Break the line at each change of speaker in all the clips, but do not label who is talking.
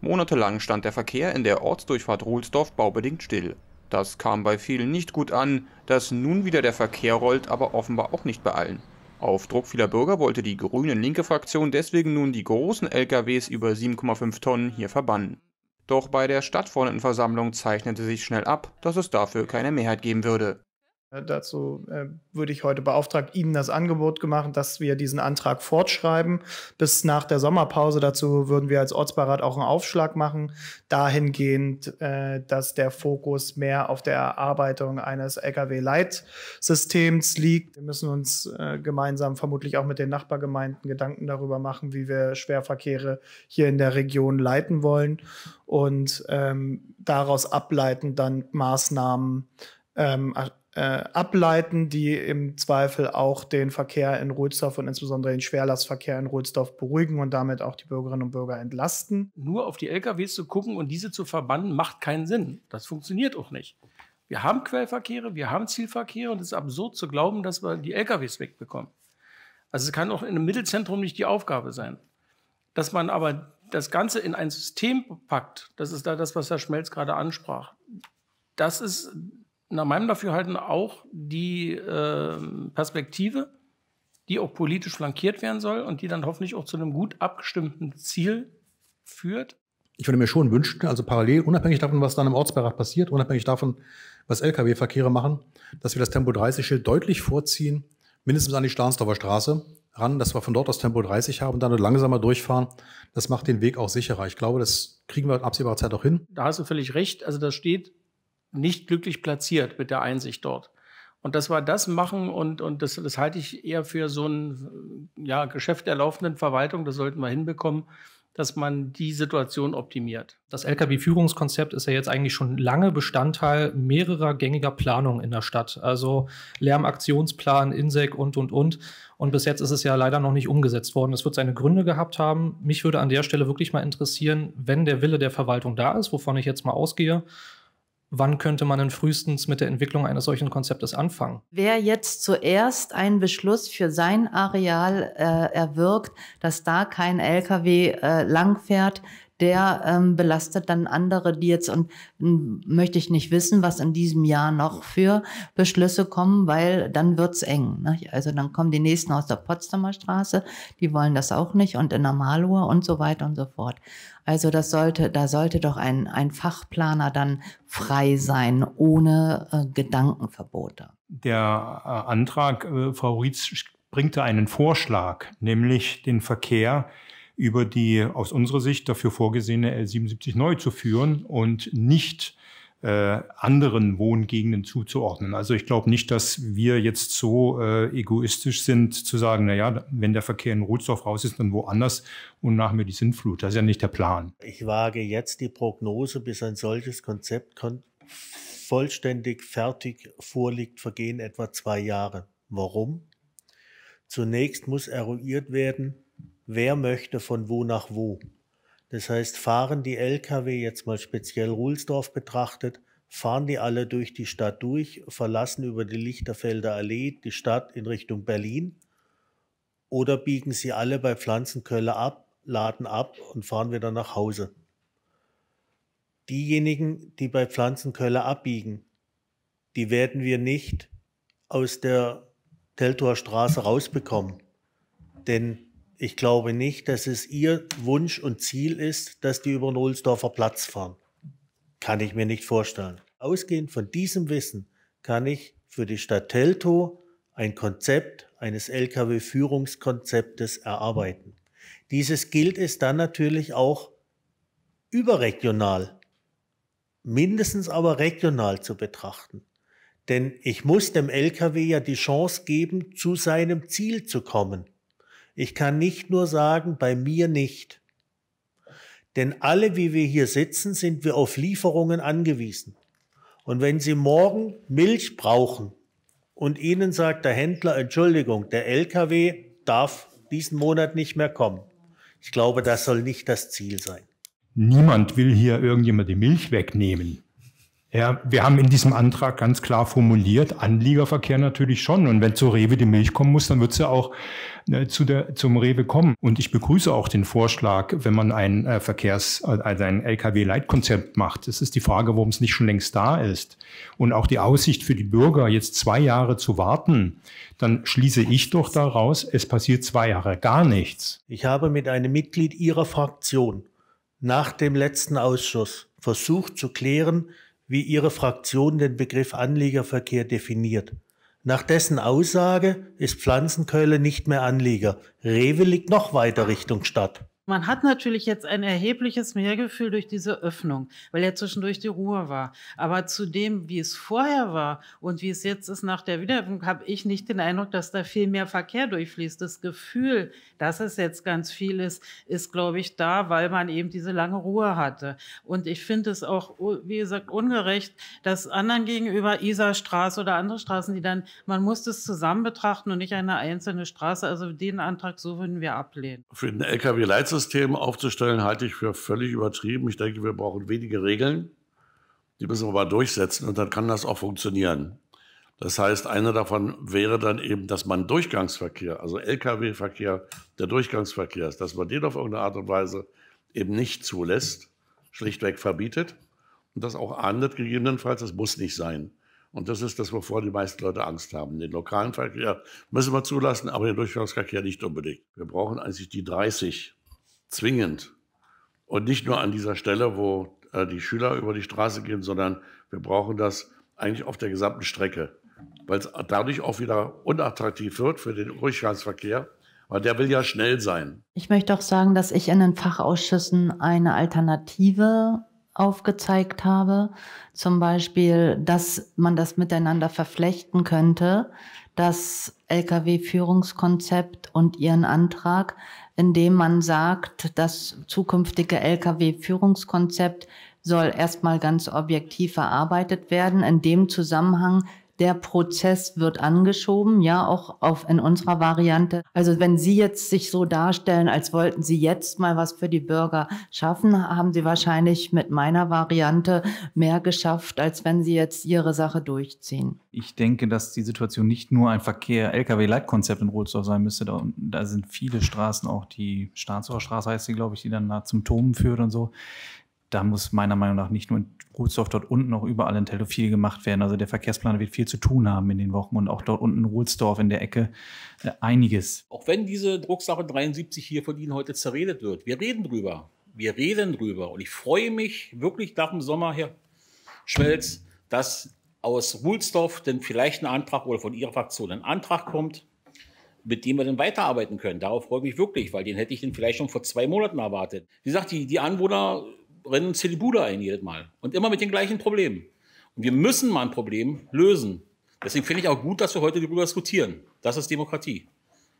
Monatelang stand der Verkehr in der Ortsdurchfahrt Ruhlsdorf baubedingt still. Das kam bei vielen nicht gut an, dass nun wieder der Verkehr rollt, aber offenbar auch nicht bei allen. Auf Druck vieler Bürger wollte die Grünen-Linke Fraktion deswegen nun die großen LKWs über 7,5 Tonnen hier verbannen. Doch bei der Stadtverordnetenversammlung zeichnete sich schnell ab, dass es dafür keine Mehrheit geben würde.
Äh, dazu äh, würde ich heute beauftragt, Ihnen das Angebot gemacht, dass wir diesen Antrag fortschreiben. Bis nach der Sommerpause dazu würden wir als Ortsbeirat auch einen Aufschlag machen, dahingehend, äh, dass der Fokus mehr auf der Erarbeitung eines Lkw-Leitsystems liegt. Wir müssen uns äh, gemeinsam vermutlich auch mit den Nachbargemeinden Gedanken darüber machen, wie wir Schwerverkehre hier in der Region leiten wollen und ähm, daraus ableiten dann Maßnahmen, ähm, äh, ableiten, die im Zweifel auch den Verkehr in Rohlsdorf und insbesondere den Schwerlastverkehr in Rohlsdorf beruhigen und damit auch die Bürgerinnen und Bürger entlasten.
Nur auf die LKWs zu gucken und diese zu verbannen, macht keinen Sinn. Das funktioniert auch nicht. Wir haben Quellverkehre, wir haben Zielverkehre und es ist absurd zu glauben, dass wir die LKWs wegbekommen. Also es kann auch in einem Mittelzentrum nicht die Aufgabe sein. Dass man aber das Ganze in ein System packt, das ist da das, was Herr Schmelz gerade ansprach. Das ist nach meinem Dafürhalten auch die äh, Perspektive, die auch politisch flankiert werden soll und die dann hoffentlich auch zu einem gut abgestimmten Ziel führt.
Ich würde mir schon wünschen, also parallel, unabhängig davon, was dann im Ortsbeirat passiert, unabhängig davon, was Lkw-Verkehre machen, dass wir das Tempo-30-Schild deutlich vorziehen, mindestens an die Stahnsdorfer Straße ran, dass wir von dort aus Tempo 30 haben und dann langsamer durchfahren. Das macht den Weg auch sicherer. Ich glaube, das kriegen wir in absehbarer Zeit auch hin.
Da hast du völlig recht. Also das steht nicht glücklich platziert mit der Einsicht dort. Und das war das Machen und, und das, das halte ich eher für so ein ja, Geschäft der laufenden Verwaltung, das sollten wir hinbekommen, dass man die Situation optimiert. Das
Lkw-Führungskonzept ist ja jetzt eigentlich schon lange Bestandteil mehrerer gängiger Planungen in der Stadt. Also Lärmaktionsplan, INSEC und, und, und. Und bis jetzt ist es ja leider noch nicht umgesetzt worden. Es wird seine Gründe gehabt haben. Mich würde an der Stelle wirklich mal interessieren, wenn der Wille der Verwaltung da ist, wovon ich jetzt mal ausgehe, wann könnte man denn frühestens mit der Entwicklung eines solchen Konzeptes anfangen?
Wer jetzt zuerst einen Beschluss für sein Areal äh, erwirkt, dass da kein LKW äh, langfährt, der ähm, belastet dann andere, die jetzt und hm, möchte ich nicht wissen, was in diesem Jahr noch für Beschlüsse kommen, weil dann wird's eng. Ne? Also dann kommen die nächsten aus der Potsdamer Straße, die wollen das auch nicht und in der Malur und so weiter und so fort. Also das sollte, da sollte doch ein, ein Fachplaner dann frei sein, ohne äh, Gedankenverbote.
Der äh, Antrag, äh, Frau Rietz bringt da einen Vorschlag, nämlich den Verkehr über die aus unserer Sicht dafür vorgesehene L77 neu zu führen und nicht äh, anderen Wohngegenden zuzuordnen. Also ich glaube nicht, dass wir jetzt so äh, egoistisch sind zu sagen, na ja, wenn der Verkehr in Rotsdorf raus ist, dann woanders und nach mir die Sintflut. Das ist ja nicht der Plan.
Ich wage jetzt die Prognose, bis ein solches Konzept kon vollständig fertig vorliegt, vergehen etwa zwei Jahre. Warum? Zunächst muss eruiert werden, wer möchte von wo nach wo. Das heißt, fahren die Lkw jetzt mal speziell Ruhlsdorf betrachtet, fahren die alle durch die Stadt durch, verlassen über die Lichterfelder Allee die Stadt in Richtung Berlin oder biegen sie alle bei Pflanzenkölle ab, laden ab und fahren wieder nach Hause. Diejenigen, die bei Pflanzenkölle abbiegen, die werden wir nicht aus der Teltower Straße rausbekommen, denn ich glaube nicht, dass es ihr Wunsch und Ziel ist, dass die über den Ohlsdorfer Platz fahren. Kann ich mir nicht vorstellen. Ausgehend von diesem Wissen kann ich für die Stadt Teltow ein Konzept eines Lkw-Führungskonzeptes erarbeiten. Dieses gilt es dann natürlich auch überregional, mindestens aber regional zu betrachten. Denn ich muss dem Lkw ja die Chance geben, zu seinem Ziel zu kommen. Ich kann nicht nur sagen, bei mir nicht. Denn alle, wie wir hier sitzen, sind wir auf Lieferungen angewiesen. Und wenn Sie morgen Milch brauchen und Ihnen sagt der Händler, Entschuldigung, der LKW darf diesen Monat nicht mehr kommen. Ich glaube, das soll nicht das Ziel sein.
Niemand will hier irgendjemand die Milch wegnehmen. Ja, wir haben in diesem Antrag ganz klar formuliert, Anliegerverkehr natürlich schon. Und wenn zur Rewe die Milch kommen muss, dann wird sie auch äh, zu der, zum Rewe kommen. Und ich begrüße auch den Vorschlag, wenn man ein äh, Verkehrs-, also ein LKW-Leitkonzept macht. Das ist die Frage, warum es nicht schon längst da ist. Und auch die Aussicht für die Bürger, jetzt zwei Jahre zu warten, dann schließe ich doch daraus, es
passiert zwei Jahre gar nichts. Ich habe mit einem Mitglied Ihrer Fraktion nach dem letzten Ausschuss versucht zu klären, wie Ihre Fraktion den Begriff Anliegerverkehr definiert. Nach dessen Aussage ist Pflanzenkeule nicht mehr Anlieger. Rewe liegt noch weiter Richtung Stadt.
Man hat natürlich jetzt ein erhebliches Mehrgefühl durch diese Öffnung, weil ja zwischendurch die Ruhe war. Aber zu dem, wie es vorher war und wie es jetzt ist nach der Wiederöffnung, habe ich nicht den Eindruck, dass da viel mehr Verkehr durchfließt. Das Gefühl, dass es jetzt ganz viel ist, ist, glaube ich, da, weil man eben diese lange Ruhe hatte. Und ich finde es auch, wie gesagt, ungerecht, dass anderen gegenüber Isarstraße oder andere Straßen, die dann, man muss das zusammen betrachten und nicht eine einzelne Straße. Also den Antrag so würden wir ablehnen.
Für den LKW-Leitzug Rechtssystem aufzustellen, halte ich für völlig übertrieben. Ich denke, wir brauchen wenige Regeln. Die müssen wir aber durchsetzen und dann kann das auch funktionieren. Das heißt, eine davon wäre dann eben, dass man Durchgangsverkehr, also Lkw-Verkehr, der Durchgangsverkehr ist, dass man den auf irgendeine Art und Weise eben nicht zulässt, schlichtweg verbietet und das auch ahndet gegebenenfalls, das muss nicht sein. Und das ist das, wovor die meisten Leute Angst haben. Den lokalen Verkehr müssen wir zulassen, aber den Durchgangsverkehr nicht unbedingt. Wir brauchen eigentlich die 30 zwingend. Und nicht nur an dieser Stelle, wo äh, die Schüler über die Straße gehen, sondern wir brauchen das eigentlich auf der gesamten Strecke, weil es dadurch auch wieder unattraktiv wird für den Durchgangsverkehr. Weil der will ja schnell sein.
Ich möchte auch sagen, dass ich in den Fachausschüssen eine Alternative aufgezeigt habe. Zum Beispiel, dass man das miteinander verflechten könnte, das Lkw-Führungskonzept und ihren Antrag, indem man sagt, das zukünftige Lkw-Führungskonzept soll erstmal ganz objektiv erarbeitet werden. In dem Zusammenhang der Prozess wird angeschoben, ja, auch auf, in unserer Variante. Also wenn Sie jetzt sich so darstellen, als wollten Sie jetzt mal was für die Bürger schaffen, haben Sie wahrscheinlich mit meiner Variante mehr geschafft, als wenn Sie jetzt Ihre Sache durchziehen.
Ich denke, dass die Situation nicht nur ein Verkehr LKW-Leitkonzept in Rohlsdorf sein müsste. Da, da, sind viele Straßen, auch die Staatsstraße heißt sie, glaube ich, die dann nach zum Turm führt und so da muss meiner Meinung nach nicht nur in Ruhlsdorf dort unten auch überall in Teltow gemacht werden. Also der Verkehrsplaner wird viel zu tun haben in den Wochen und auch dort unten in Ruhlsdorf in der Ecke äh, einiges.
Auch wenn diese Drucksache 73 hier von Ihnen heute zerredet wird, wir reden drüber. Wir reden drüber. Und ich freue mich wirklich nach dem Sommer, Herr Schmelz, dass aus Ruhlsdorf denn vielleicht ein Antrag oder von Ihrer Fraktion ein Antrag kommt, mit dem wir dann weiterarbeiten können. Darauf freue ich mich wirklich, weil den hätte ich dann vielleicht schon vor zwei Monaten erwartet. Wie gesagt, die, die Anwohner rennen uns hier die Bude ein jedes Mal. Und immer mit den gleichen Problemen. Und wir müssen mal ein Problem lösen. Deswegen finde ich auch gut, dass wir heute darüber diskutieren. Das ist Demokratie.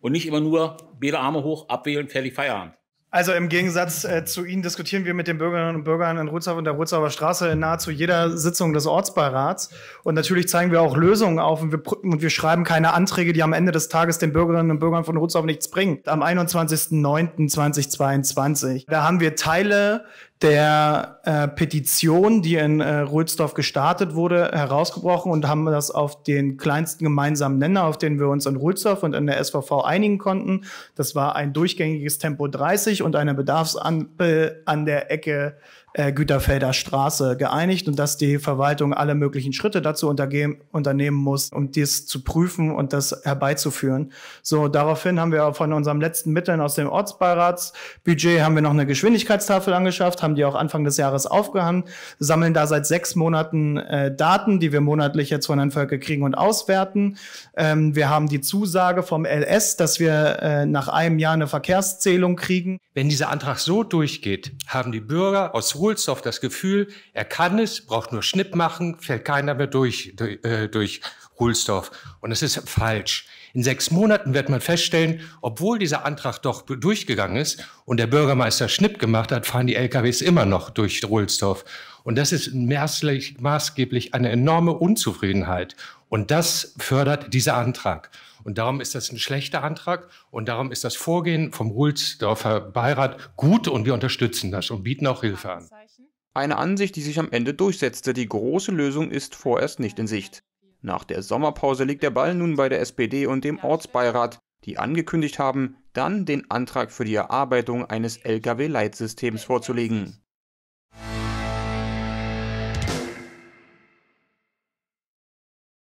Und nicht immer nur beide Arme hoch, abwählen, fertig, Feierabend.
Also im Gegensatz äh, zu Ihnen diskutieren wir mit den Bürgerinnen und Bürgern in Rutzau und der Rutzauer Straße in nahezu jeder Sitzung des Ortsbeirats. Und natürlich zeigen wir auch Lösungen auf und wir, und wir schreiben keine Anträge, die am Ende des Tages den Bürgerinnen und Bürgern von Rutzau nichts bringen. Am 21.09.2022, da haben wir Teile der äh, Petition, die in äh, Röhlsdorf gestartet wurde, herausgebrochen und haben das auf den kleinsten gemeinsamen Nenner, auf den wir uns in Röhlsdorf und in der SVV einigen konnten. Das war ein durchgängiges Tempo 30 und eine Bedarfsampel an der Ecke äh, Güterfelder Straße geeinigt und dass die Verwaltung alle möglichen Schritte dazu unternehmen muss, um dies zu prüfen und das herbeizuführen. So, daraufhin haben wir von unserem letzten Mitteln aus dem Ortsbeiratsbudget haben wir noch eine Geschwindigkeitstafel angeschafft, haben die auch Anfang des Jahres aufgehangen, sammeln da seit sechs Monaten äh, Daten, die wir monatlich jetzt von den Völker kriegen und auswerten. Ähm, wir haben die Zusage vom LS, dass wir
äh, nach einem Jahr eine Verkehrszählung kriegen. Wenn dieser Antrag so durchgeht, haben die Bürger aus Wohlstoff das Gefühl, er kann es, braucht nur Schnipp machen, fällt keiner mehr durch, durch, äh, durch Hohlstoff. Und es ist falsch. In sechs Monaten wird man feststellen, obwohl dieser Antrag doch durchgegangen ist und der Bürgermeister Schnipp gemacht hat, fahren die LKWs immer noch durch Ruhlsdorf. Und das ist maßgeblich eine enorme Unzufriedenheit. Und das fördert dieser Antrag. Und darum ist das ein schlechter Antrag. Und darum ist das Vorgehen vom Ruhlsdorfer Beirat gut. Und wir unterstützen das und bieten auch Hilfe an. Eine Ansicht, die sich am Ende durchsetzte. Die große Lösung ist vorerst nicht in Sicht. Nach der Sommerpause liegt der Ball nun bei der SPD und dem Ortsbeirat, die angekündigt haben, dann den Antrag für die Erarbeitung eines Lkw-Leitsystems vorzulegen